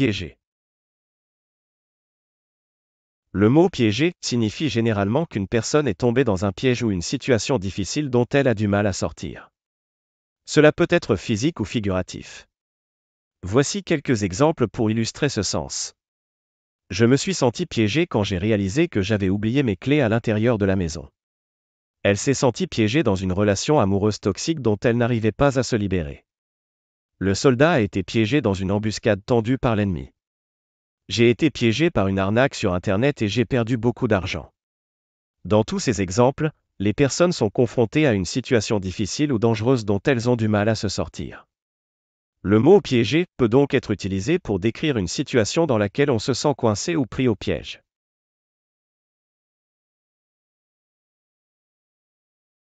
piégé Le mot piégé » signifie généralement qu'une personne est tombée dans un piège ou une situation difficile dont elle a du mal à sortir. Cela peut être physique ou figuratif. Voici quelques exemples pour illustrer ce sens. Je me suis senti piégé quand j'ai réalisé que j'avais oublié mes clés à l'intérieur de la maison. Elle s'est sentie piégée dans une relation amoureuse toxique dont elle n'arrivait pas à se libérer. Le soldat a été piégé dans une embuscade tendue par l'ennemi. J'ai été piégé par une arnaque sur Internet et j'ai perdu beaucoup d'argent. Dans tous ces exemples, les personnes sont confrontées à une situation difficile ou dangereuse dont elles ont du mal à se sortir. Le mot piégé peut donc être utilisé pour décrire une situation dans laquelle on se sent coincé ou pris au piège.